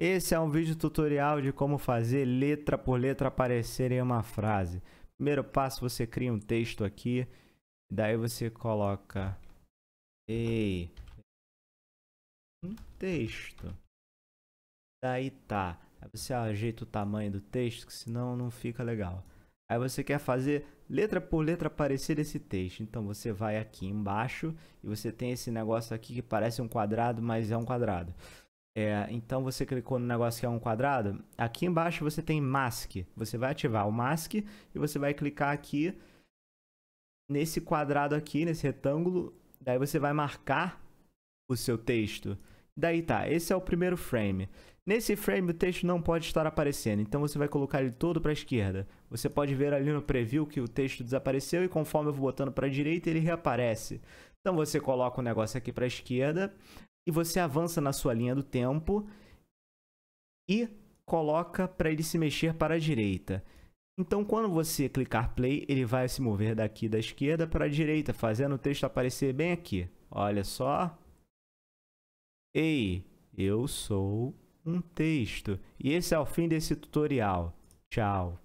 Esse é um vídeo tutorial de como fazer letra por letra aparecer em uma frase. Primeiro passo, você cria um texto aqui, daí você coloca ei um texto. Daí tá. Aí você ajeita o tamanho do texto, que senão não fica legal. Aí você quer fazer letra por letra aparecer esse texto. Então você vai aqui embaixo e você tem esse negócio aqui que parece um quadrado, mas é um quadrado. É, então você clicou no negócio que é um quadrado. Aqui embaixo você tem mask. Você vai ativar o mask e você vai clicar aqui nesse quadrado aqui, nesse retângulo. Daí você vai marcar o seu texto. Daí tá, esse é o primeiro frame. Nesse frame o texto não pode estar aparecendo, então você vai colocar ele todo para a esquerda. Você pode ver ali no preview que o texto desapareceu e conforme eu vou botando para a direita ele reaparece. Então você coloca o negócio aqui para a esquerda, e você avança na sua linha do tempo e coloca para ele se mexer para a direita. Então, quando você clicar play, ele vai se mover daqui da esquerda para a direita, fazendo o texto aparecer bem aqui. Olha só. Ei, eu sou um texto. E esse é o fim desse tutorial. Tchau.